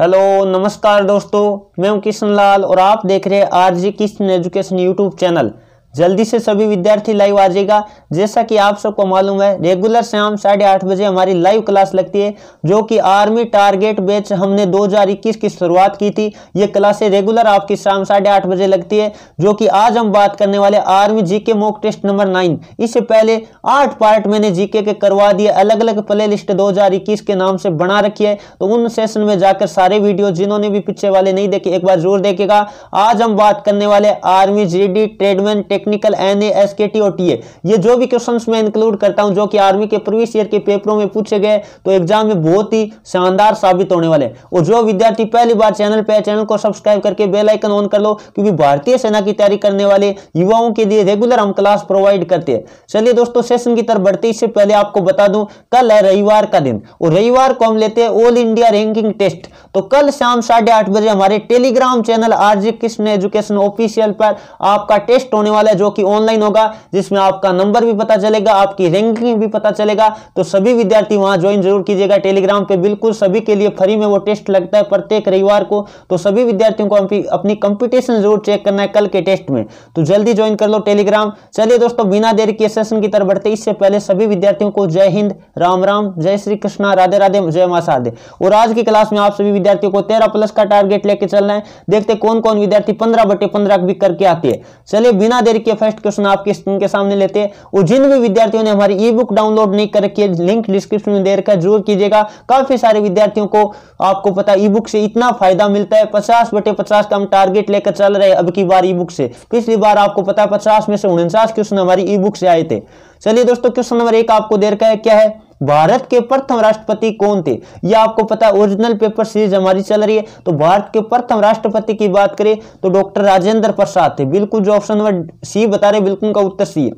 hello नमस्कार दोस्तों मैं हूं किशन लाल और आप देख रहे हैं RG Kishan education YouTube channel जल्दी से सभी विद्यार्थी लाइव आ जाएगा जैसा कि आप सबको मालूम है रेगुलर शाम साढ़े आठ बजे हमारी लाइव क्लास लगती है जो कि आर्मी टारगेट बैच हमने 2021 की शुरुआत की थी ये क्लासें रेगुलर आपकी शाम साढ़े आठ बजे लगती है जो कि आज हम बात करने वाले army GK mock test number nine इससे पहले आठ पार्ट मैंने जीके के करवा दिए अलग अलग प्ले लिस्ट दो के नाम से बना रखी है तो उन सेशन में जाकर सारे वीडियो जिन्होंने भी पीछे वाले नहीं देखे एक बार जरूर देखेगा आज हम बात करने वाले army G D tradesman tech technical N A और टी ए ये जो भी क्वेश्चन मैं इंक्लूड करता हूँ जो कि आर्मी के प्रीवियस ईयर के पेपरों में पूछे गए तो एग्जाम में बहुत ही शानदार साबित होने वाले और जो विद्यार्थी पहली बार चैनल पर चैनल को सब्सक्राइब करके बेलाइकन ऑन कर लो क्योंकि भारतीय सेना की तैयारी करने वाले युवाओं के लिए रेगुलर हम क्लास प्रोवाइड करते हैं चलिए दोस्तों सेशन की तरफ बढ़ते इससे पहले आपको बता दूं कल है रविवार का दिन और रविवार को हम लेते हैं ऑल इंडिया रैंकिंग टेस्ट तो कल शाम साढ़े आठ बजे हमारे Telegram channel RG Krishna education official पर आपका टेस्ट होने वाला है है जो कि ऑनलाइन होगा जिसमें आपका नंबर भी पता चलेगा आपकी रैंकिंग भी पता चलेगा तो सभी विद्यार्थी वहां ज्वाइन जरूर कीजिएगा टेलीग्राम पे बिल्कुल सभी के लिए फ्री में वो टेस्ट लगता है प्रत्येक रविवार को तो सभी विद्यार्थियों को अपनी कंपिटिशन जरूर चेक करना है कल के टेस्ट में तो जल्दी ज्वाइन कर लो टेलीग्राम चलिए दोस्तों बिना देर के सेशन की तरफ बढ़ते इससे पहले सभी विद्यार्थियों को जय हिंद राम राम जय श्री कृष्णा राधे राधे जय मा साधे और आज की क्लास में आप सभी विद्यार्थियों को तेरह प्लस का टारगेट लेके चलना है देखते कौन कौन विद्यार्थी पंद्रह बटे पंद्रह भी करके आते हैं चलिए बिना देर देखिए फर्स्ट क्वेश्चन आपके स्क्रीन के सामने लेते हैं और जिन भी विद्यार्थियों ने हमारी ई बुक डाउनलोड नहीं कर रखी है लिंक डिस्क्रिप्शन में दे रखा जरूर कीजिएगा काफी सारे विद्यार्थियों को आपको पता ई बुक से इतना फायदा मिलता है पचास बटे पचास का हम टारगेट लेकर चल रहे अब की बार ई बुक से पिछली बार आपको पता है पचास में से उनचास क्वेश्चन हमारी ई बुक से आए थे चलिए दोस्तों क्वेश्चन नंबर एक आपको दे रखा है क्या है भारत के प्रथम राष्ट्रपति कौन थे यह आपको पता है ओरिजिनल पेपर सीरीज हमारी चल रही है तो भारत के प्रथम राष्ट्रपति की बात करें तो डॉक्टर राजेंद्र प्रसाद थे बिल्कुल जो ऑप्शन नंबर सी बता रहे बिल्कुल का उत्तर सी है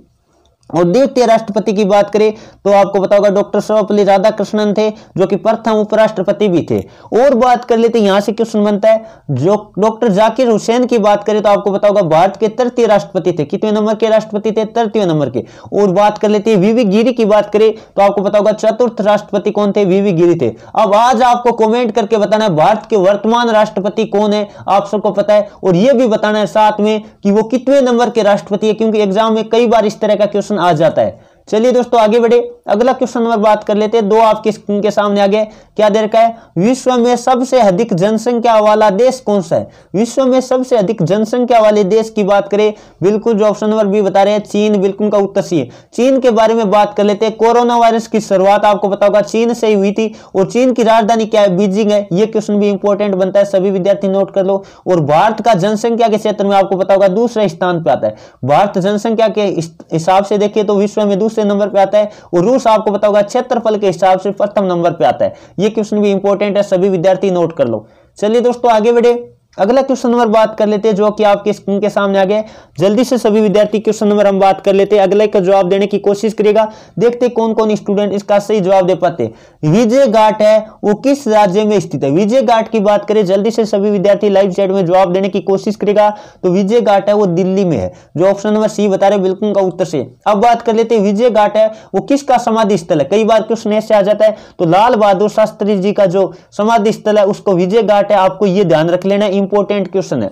और द्वितीय राष्ट्रपति की बात करें तो आपको बताओगे डॉक्टर सर्वपल्ली राधाकृष्णन थे जो कि प्रथम उपराष्ट्रपति भी थे और बात कर लेते यहां से क्वेश्चन बनता है जो डॉक्टर जाकिर हुसैन की बात करें तो आपको पता भारत के तृतीय राष्ट्रपति थे कितने नंबर के राष्ट्रपति थे तृतीय नंबर के और बात कर लेते हैं वीवी गिरी की बात करें तो आपको पता चतुर्थ राष्ट्रपति कौन थे वीवी गिरी थे अब आज आपको कॉमेंट करके बताना है भारत के वर्तमान राष्ट्रपति कौन है आप सबको पता है और यह भी बताना है साथ में कि वो कितने नंबर के राष्ट्रपति है क्योंकि एग्जाम में कई बार इस तरह का क्वेश्चन क्वेश्चन आ जाता है चलिए दोस्तों आगे बढ़े अगला क्वेश्चन नंबर बात कर लेते हैं दो आपके स्क्रीन के सामने आ गए क्या दे रखा है विश्व में सबसे अधिक जनसंख्या वाला देश कौन सा है विश्व में सबसे अधिक जनसंख्या वाले देश की बात करें बिल्कुल जो ऑप्शन नंबर बी बता रहे हैं चीन बिल्कुल का उत्तर सी है चीन के बारे में बात कर लेते हैं कोरोना वायरस की शुरुआत आपको पता होगा चीन से ही हुई थी और चीन की राजधानी क्या है बीजिंग है यह क्वेश्चन भी इंपॉर्टेंट बनता है सभी विद्यार्थी नोट कर लो और भारत का जनसंख्या के क्षेत्र में आपको पता होगा दूसरे स्थान पर आता है भारत जनसंख्या के हिसाब से देखिए तो विश्व में दूसरे दूसरे नंबर पे आता है और रूस आपको पता होगा क्षेत्रफल के हिसाब से प्रथम नंबर पे आता है ये क्वेश्चन भी इंपॉर्टेंट है सभी विद्यार्थी नोट कर लो चलिए दोस्तों आगे बढ़े अगला क्वेश्चन नंबर बात कर लेते हैं जो कि आपके स्क्रीन के सामने आ गए जल्दी से सभी विद्यार्थी क्वेश्चन नंबर हम बात कर लेते हैं अगले का जवाब देने की कोशिश करेगा देखते कौन कौन स्टूडेंट इसका सही जवाब दे पाते विजय घाट है वो किस राज्य में स्थित है विजय घाट की बात करें जल्दी से सभी विद्यार्थी लाइव चैट में जवाब देने की कोशिश करेगा तो विजय घाट है वो दिल्ली में है जो ऑप्शन नंबर सी बता रहे बिल्कुल का उत्तर से अब बात कर लेते हैं विजय घाट है वो किसका समाधि स्थल है कई बार क्वेश्चन ऐसे आ जाता है तो लाल बहादुर शास्त्री जी का जो समाधि स्थल है उसको विजय घाट है आपको ये ध्यान रख लेना इंपॉर्टेंट क्वेश्चन है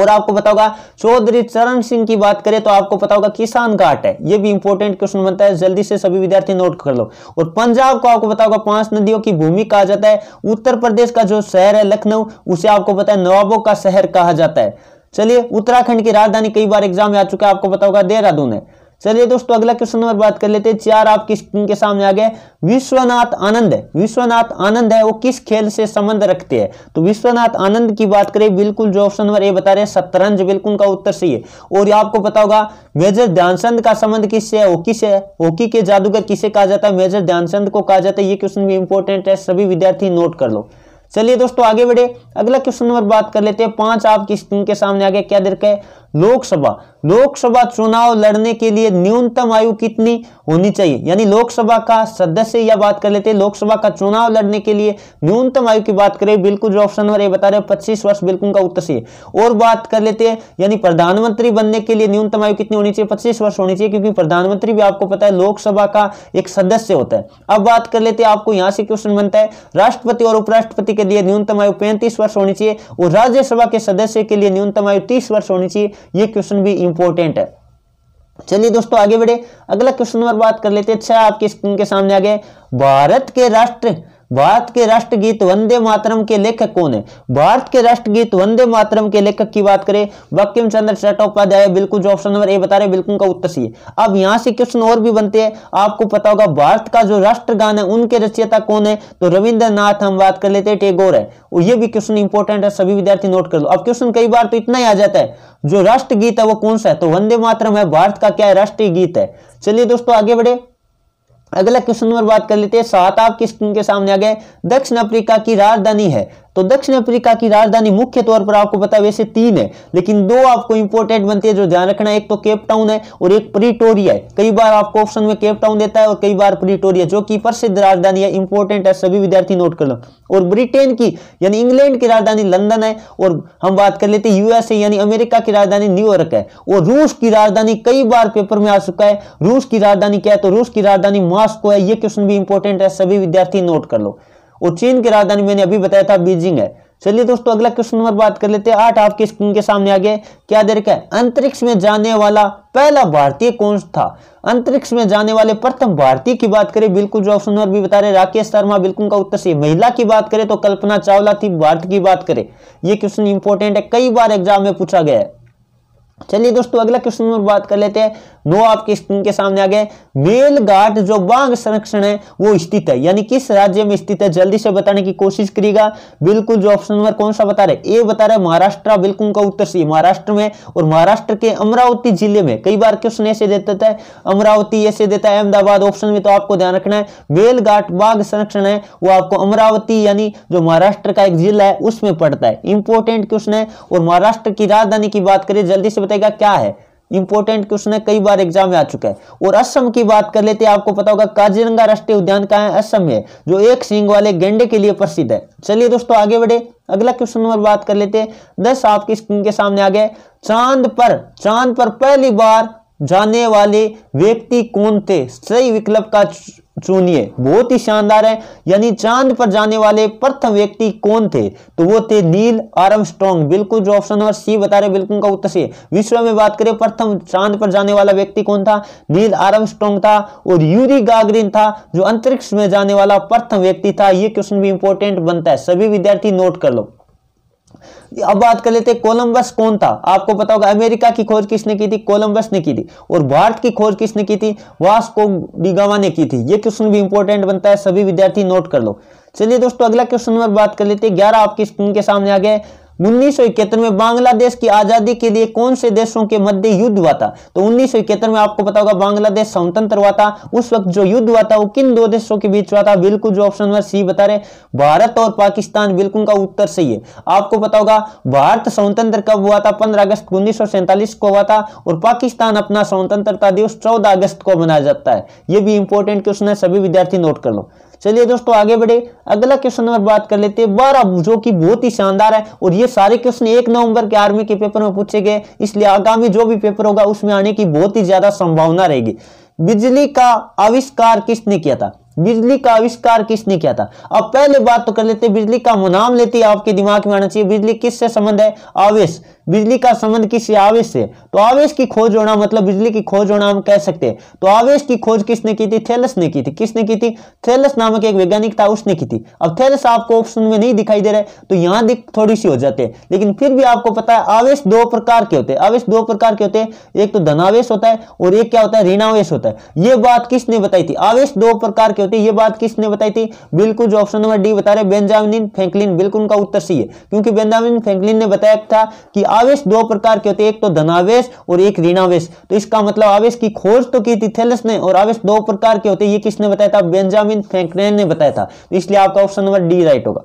और आपको पता चौधरी चरण सिंह की बात करें तो आपको पता होगा किसान घाट है ये भी इंपॉर्टेंट क्वेश्चन बनता है जल्दी से सभी विद्यार्थी नोट कर लो और पंजाब को आपको पता पांच नदियों की भूमि कहा जाता है उत्तर प्रदेश का जो शहर है लखनऊ उसे आपको पता है नवाबों का शहर कहा जाता है चलिए उत्तराखंड की राजधानी कई बार एग्जाम में आ चुका है आपको पता देहरादून है चलिए दोस्तों अगला क्वेश्चन नंबर बात कर लेते हैं चार आप स्क्रीन के सामने आ गए विश्वनाथ आनंद विश्वनाथ आनंद है वो किस खेल से संबंध रखते हैं तो विश्वनाथ आनंद की बात करें बिल्कुल जो ऑप्शन नंबर ए बता रहे हैं शतरंज बिल्कुल का उत्तर सही है और आपको पता होगा मेजर ध्यानचंद का संबंध किससे है हॉकी से है हॉकी के जादूगर किसे कहा जाता है मेजर ध्यानचंद को कहा जाता है ये क्वेश्चन भी इंपॉर्टेंट है सभी विद्यार्थी नोट कर लो चलिए दोस्तों आगे बढ़े अगला क्वेश्चन नंबर बात कर लेते हैं पांच आपकी स्क्रीन के सामने आ गया क्या दे है लोकसभा लोकसभा चुनाव लड़ने के लिए न्यूनतम आयु कितनी होनी चाहिए यानी लोकसभा का सदस्य या बात कर लेते हैं लोकसभा का चुनाव लड़ने के लिए न्यूनतम आयु की बात करें बिल्कुल जो ऑप्शन नंबर ये बता रहे हैं पच्चीस वर्ष बिल्कुल का उत्तर सही और बात कर लेते हैं यानी प्रधानमंत्री बनने के लिए न्यूनतम आयु कितनी होनी चाहिए पच्चीस वर्ष होनी चाहिए क्योंकि प्रधानमंत्री भी आपको पता है लोकसभा का एक सदस्य होता है अब बात कर लेते हैं आपको यहां से क्वेश्चन बनता है राष्ट्रपति और उपराष्ट्रपति के लिए न्यूनतम आयु पैंतीस वर्ष होनी चाहिए और राज्यसभा के सदस्य के लिए न्यूनतम आयु तीस वर्ष होनी चाहिए ये क्वेश्चन भी इंपॉर्टेंट है चलिए दोस्तों आगे बढ़े अगला क्वेश्चन नंबर बात कर लेते हैं अच्छा आपकी स्क्रीन के सामने आ गए भारत के राष्ट्र भारत के राष्ट्रगीत वंदे मातरम के लेखक कौन है भारत के राष्ट्रगीत वंदे मातरम के लेखक की बात करें बंकिम चंद्र चट्टोपाध्याय बिल्कुल जो ऑप्शन नंबर ए बता रहे बिल्कुल का उत्तर सही है अब यहाँ से क्वेश्चन और भी बनते हैं आपको पता होगा भारत का जो राष्ट्रगान है उनके रचयिता कौन है तो रविंद्रनाथ हम बात कर लेते हैं टेगोर है और ये भी क्वेश्चन इंपॉर्टेंट है सभी विद्यार्थी नोट कर लो अब क्वेश्चन कई बार तो इतना ही आ जाता है जो राष्ट्रगीत है वो कौन सा है तो वंदे मातरम है भारत का क्या है राष्ट्रीय गीत है चलिए दोस्तों आगे बढ़े अगला क्वेश्चन नंबर बात कर लेते हैं सात आप किस टीम के सामने आ गए दक्षिण अफ्रीका की राजधानी है तो दक्षिण अफ्रीका की राजधानी मुख्य तौर पर आपको पता वैसे तीन है लेकिन दो आपको इंपोर्टेंट बनती है जो ध्यान रखना एक तो केपटाउन है और एक प्रीटोरिया है कई बार आपको ऑप्शन में केपटाउन देता है और कई बार प्रीटोरिया जो कि प्रसिद्ध राजधानी है इंपोर्टेंट है सभी विद्यार्थी नोट कर लो और ब्रिटेन की यानी इंग्लैंड की राजधानी लंदन है और हम बात कर लेते हैं यूएसए यानी अमेरिका की राजधानी न्यूयॉर्क है और रूस की राजधानी कई बार पेपर में आ चुका है रूस की राजधानी क्या है तो रूस की राजधानी मॉस्को है ये क्वेश्चन भी इंपोर्टेंट है सभी विद्यार्थी नोट कर लो और चीन की राजधानी मैंने अभी बताया था बीजिंग है चलिए दोस्तों अगला क्वेश्चन नंबर बात कर लेते हैं आठ आपके स्क्रीन के सामने आगे क्या दे रखा है अंतरिक्ष में जाने वाला पहला भारतीय कौन था अंतरिक्ष में जाने वाले प्रथम भारतीय की बात करें बिल्कुल जो ऑप्शन नंबर भी बता रहे राकेश शर्मा बिल्कुल का उत्तर सही महिला की बात करें तो कल्पना चावला थी भारत की बात करें यह क्वेश्चन इंपॉर्टेंट है कई बार एग्जाम में पूछा गया है चलिए दोस्तों अगला क्वेश्चन नंबर बात कर लेते हैं नो आपकी स्क्रीन के सामने आ गए मेल घाट जो बाघ संरक्षण है वो स्थित है यानी किस राज्य में स्थित है जल्दी से बताने की कोशिश करिएगा बिल्कुल जो ऑप्शन नंबर कौन सा बता रहे ए बता रहे महाराष्ट्र बिल्कुल का उत्तर सी महाराष्ट्र में और महाराष्ट्र के अमरावती जिले में कई बार क्वेश्चन ऐसे देता है अमरावती ऐसे देता है अहमदाबाद ऑप्शन में तो आपको ध्यान रखना है मेल घाट बाघ संरक्षण है वो आपको अमरावती यानी जो महाराष्ट्र का एक जिला है उसमें पड़ता है इंपोर्टेंट क्वेश्चन है और महाराष्ट्र की राजधानी की बात करें जल्दी से बताएगा क्या है इंपॉर्टेंट क्वेश्चन है कई बार एग्जाम में आ चुका है और असम की बात कर लेते हैं आपको पता होगा काजीरंगा राष्ट्रीय उद्यान कहा है असम में जो एक सिंग वाले गेंडे के लिए प्रसिद्ध है चलिए दोस्तों आगे बढ़े अगला क्वेश्चन नंबर बात कर लेते हैं दस आपकी स्क्रीन के सामने आ गए चांद पर चांद पर पहली बार जाने वाले व्यक्ति कौन थे सही विकल्प का चुनिए बहुत ही शानदार है यानी चांद पर जाने वाले प्रथम व्यक्ति कौन थे तो वो थे नील आरम स्ट्रॉन्ग बिल्कुल जो ऑप्शन नंबर सी बता रहे बिल्कुल का उत्तर सी विश्व में बात करें प्रथम चांद पर जाने वाला व्यक्ति कौन था नील आरम स्ट्रॉन्ग था और यूरी गागरिन था जो अंतरिक्ष में जाने वाला प्रथम व्यक्ति था ये क्वेश्चन भी इंपॉर्टेंट बनता है सभी विद्यार्थी नोट कर लो अब बात कर लेते हैं कौन था आपको पता होगा अमेरिका की खोज किसने की थी कोलम्बस ने की थी और भारत की खोज किसने की थी वास्को डिगामा ने की थी ये क्वेश्चन भी इंपॉर्टेंट बनता है सभी विद्यार्थी नोट कर लो चलिए दोस्तों अगला क्वेश्चन नंबर बात कर लेते हैं ग्यारह आपकी स्क्रीन के सामने आ गए उन्नीस में बांग्लादेश की आजादी के लिए कौन से देशों के मध्य युद्ध हुआ था तो उन्नीस में आपको पता होगा बांग्लादेश स्वतंत्र हुआ था उस वक्त जो युद्ध हुआ था वो किन दो देशों के बीच हुआ था बिल्कुल जो ऑप्शन नंबर सी बता रहे भारत और पाकिस्तान बिल्कुल का उत्तर सही है आपको पता होगा भारत स्वतंत्र कब हुआ था पंद्रह अगस्त उन्नीस को हुआ था और पाकिस्तान अपना स्वतंत्रता दिवस चौदह अगस्त को मनाया जाता है यह भी इंपॉर्टेंट क्वेश्चन है सभी विद्यार्थी नोट कर लो चलिए दोस्तों आगे बढ़े अगला क्वेश्चन नंबर बात कर लेते हैं बारह जो कि बहुत ही शानदार है और ये सारे क्वेश्चन एक नवंबर के आर्मी के पेपर में पूछे गए इसलिए आगामी जो भी पेपर होगा उसमें आने की बहुत ही ज्यादा संभावना रहेगी बिजली का आविष्कार किसने किया था बिजली का आविष्कार किसने किया था अब पहले बात तो कर लेते बिजली का नाम लेते आपके दिमाग में आना चाहिए बिजली किससे संबंध है आवेश बिजली का संबंध किसी आवेश से तो आवेश की खोज होना मतलब बिजली की खोज होना हम कह सकते हैं तो आवेश की खोज किसने की थी थेलस ने की थी किसने की थी थेलस नामक एक वैज्ञानिक था उसने की थी अब थेलस आपको ऑप्शन में नहीं दिखाई दे रहा है तो यहाँ दिख थोड़ी सी हो जाते हैं लेकिन फिर भी आपको पता है आवेश दो प्रकार के होते हैं आवेश दो प्रकार के होते हैं एक तो धनावेश होता है और एक क्या होता है ऋणावेश होता है ये बात किसने बताई थी आवेश दो प्रकार के होते हैं ये बात किसने बताई थी बिल्कुल जो ऑप्शन नंबर डी बता रहे बेंजामिन फ्रैंकलिन बिल्कुल उनका उत्तर सही है क्योंकि बेंजामिन फ्रैंकलिन ने बताया था कि आवेश दो प्रकार के होते हैं एक तो धनावेश और एक ऋणावेश तो इसका मतलब आवेश की खोज तो की थी थेलस ने और आवेश दो प्रकार के होते हैं ये किसने बताया था बेंजामिन फ्रैंकलिन ने बताया था तो इसलिए आपका ऑप्शन नंबर डी राइट होगा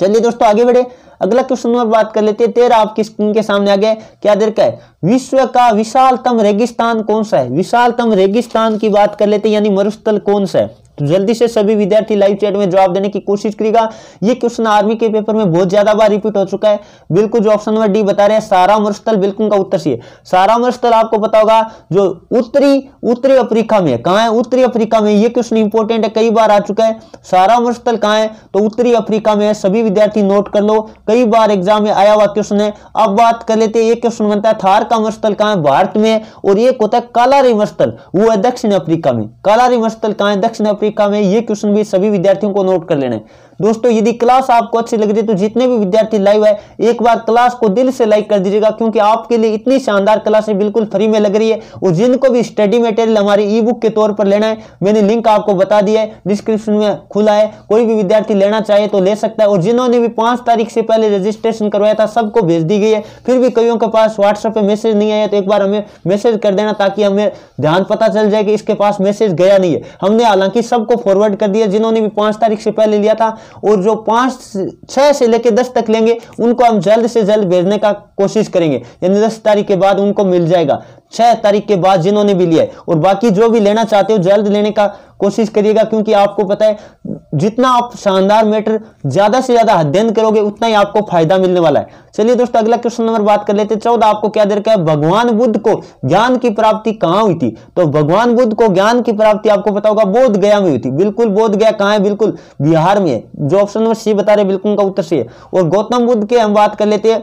चलिए दोस्तों आगे बढ़े अगला क्वेश्चन नंबर बात कर लेते हैं तेरा आपकी स्क्रीन के सामने आ गया क्या देर का है विश्व का विशालतम रेगिस्तान कौन सा है विशालतम रेगिस्तान की बात कर लेते हैं यानी मरुस्थल कौन सा है तो जल्दी से सभी विद्यार्थी लाइव चैट में जवाब देने की कोशिश करेगा ये क्वेश्चन आर्मी के पेपर में बहुत ज्यादा बार रिपीट हो चुका है बिल्कुल जो ऑप्शन नंबर डी बता रहे हैं सारा मरुस्थल बिल्कुल का उत्तर सी है सारा मरुस्थल आपको पता होगा जो उत्तरी उत्तरी अफ्रीका में कहा है उत्तरी अफ्रीका में यह क्वेश्चन इंपॉर्टेंट है कई बार आ चुका है सारा मरुस्थल कहा है तो उत्तरी अफ्रीका में सभी विद्यार्थी नोट कर लो कई बार एग्जाम में आया हुआ क्वेश्चन है अब बात कर लेते हैं एक क्वेश्चन बनता है थार का मरुस्थल कहा है भारत में और एक होता है कालारी मरुस्थल वो है दक्षिण अफ्रीका में कालारी मरुस्थल कहा है दक्षिण अफ्रीका टॉपिक का है ये क्वेश्चन भी सभी विद्यार्थियों को नोट कर लेना है दोस्तों यदि क्लास आपको अच्छी लग रही है तो जितने भी विद्यार्थी लाइव है एक बार क्लास को दिल से लाइक कर दीजिएगा क्योंकि आपके लिए इतनी शानदार क्लासें बिल्कुल फ्री में लग रही है और जिनको भी स्टडी मटेरियल हमारी ई बुक के तौर पर लेना है मैंने लिंक आपको बता दिया है डिस्क्रिप्शन में खुला है कोई भी विद्यार्थी लेना चाहे तो ले सकता है और जिन्होंने भी पांच तारीख से पहले रजिस्ट्रेशन करवाया था सबको भेज दी गई है फिर भी कईयों के पास व्हाट्सएप पर मैसेज नहीं आया तो एक बार हमें मैसेज कर देना ताकि हमें ध्यान पता चल जाए कि इसके पास मैसेज गया नहीं है हमने हालांकि सब सबको फॉरवर्ड कर दिया जिन्होंने भी पांच तारीख से पहले लिया था और जो पांच छह से लेकर दस तक लेंगे उनको हम जल्द से जल्द भेजने का कोशिश करेंगे यानी दस तारीख के बाद उनको मिल जाएगा छह तारीख के बाद जिन्होंने भी लिया है और बाकी जो भी लेना चाहते हो जल्द लेने का कोशिश करिएगा क्योंकि आपको पता है जितना आप शानदार मैटर ज्यादा से ज्यादा अध्ययन करोगे उतना ही आपको फायदा मिलने वाला है चलिए दोस्तों अगला क्वेश्चन नंबर बात कर लेते हैं चौदह आपको क्या दे रखा है भगवान बुद्ध को ज्ञान की प्राप्ति कहां हुई थी तो भगवान बुद्ध को ज्ञान की प्राप्ति आपको पता होगा बोध गया में हुई थी बिल्कुल बोध गया कहां है बिल्कुल बिहार में है जो ऑप्शन नंबर सी बता रहे बिल्कुल उनका उत्तर सी है और गौतम बुद्ध के हम बात कर लेते हैं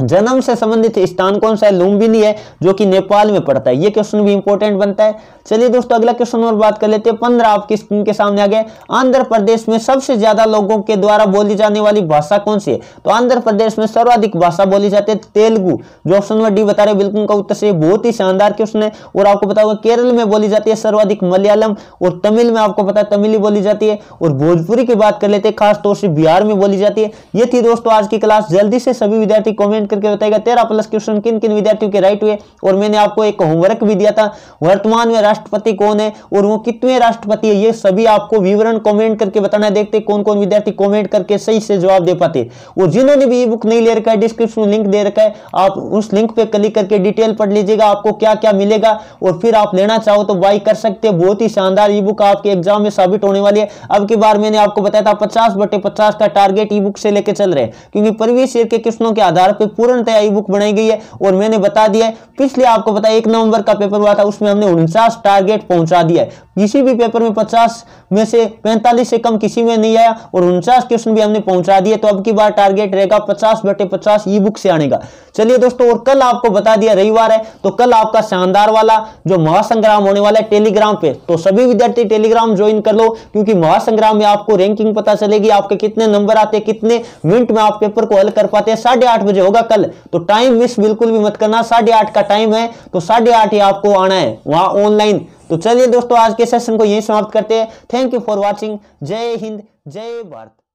जन्म से संबंधित स्थान कौन सा है लुम्बिनी है जो कि नेपाल में पड़ता है ये क्वेश्चन भी इंपॉर्टेंट बनता है चलिए दोस्तों अगला क्वेश्चन और बात कर लेते हैं पंद्रह आपकी स्क्रीन के सामने आ गए आंध्र प्रदेश में सबसे ज्यादा लोगों के द्वारा बोली जाने वाली भाषा कौन सी है तो आंध्र प्रदेश में सर्वाधिक भाषा बोली जाती है तेलुगु जो ऑप्शन नंबर डी बता रहे बिल्कुल का उत्तर से बहुत ही शानदार क्वेश्चन है और आपको पता होगा केरल में बोली जाती है सर्वाधिक मलयालम और तमिल में आपको पता है तमिल बोली जाती है और भोजपुरी की बात कर लेते हैं खासतौर से बिहार में बोली जाती है ये थी दोस्तों आज की क्लास जल्दी से सभी विद्यार्थी कॉमेंट कमेंट करके बताएगा तेरह प्लस क्वेश्चन किन किन विद्यार्थियों के राइट हुए और मैंने आपको एक होमवर्क भी दिया था वर्तमान में राष्ट्रपति कौन है और वो कितने राष्ट्रपति है ये सभी आपको विवरण कॉमेंट करके बताना देखते कौन कौन विद्यार्थी कॉमेंट करके सही से जवाब दे पाते और जिन्होंने भी ई बुक नहीं ले रखा है डिस्क्रिप्शन में लिंक दे रखा है आप उस लिंक पर क्लिक करके डिटेल पढ़ लीजिएगा आपको क्या क्या मिलेगा और फिर आप लेना चाहो तो बाई कर सकते हैं बहुत ही शानदार ई बुक आपके एग्जाम में साबित होने वाली है अब की बार मैंने आपको बताया था पचास बटे पचास का टारगेट ई बुक से लेकर चल रहे हैं क्योंकि परवीस शेर के किस्मों के आधार पर पूर्ण तैयारी बुक बनाई गई है और मैंने बता दिया है पिछले आपको पता है एक नवंबर का पेपर हुआ था उसमें हमने उनचास टारगेट पहुंचा दिया है किसी भी पेपर में पचास में से पैंतालीस से कम किसी में नहीं आया और उनचास क्वेश्चन भी हमने पहुंचा दिया तो अब की बार टारगेट रहेगा पचास बटे पचास ई बुक से आने का चलिए दोस्तों और कल आपको बता दिया रविवार है तो कल आपका शानदार वाला जो महासंग्राम होने वाला है टेलीग्राम पे तो सभी विद्यार्थी टेलीग्राम ज्वाइन कर लो क्योंकि महासंग्राम में आपको रैंकिंग पता चलेगी आपके कितने नंबर आते कितने मिनट में आप पेपर को हल कर पाते हैं साढ़े बजे होगा कल तो टाइम मिस बिल्कुल भी मत करना साढ़े आठ का टाइम है तो साढ़े आठ ही आपको आना है वहां ऑनलाइन तो चलिए दोस्तों आज के सेशन को यही समाप्त करते हैं थैंक यू फॉर वॉचिंग जय हिंद जय भारत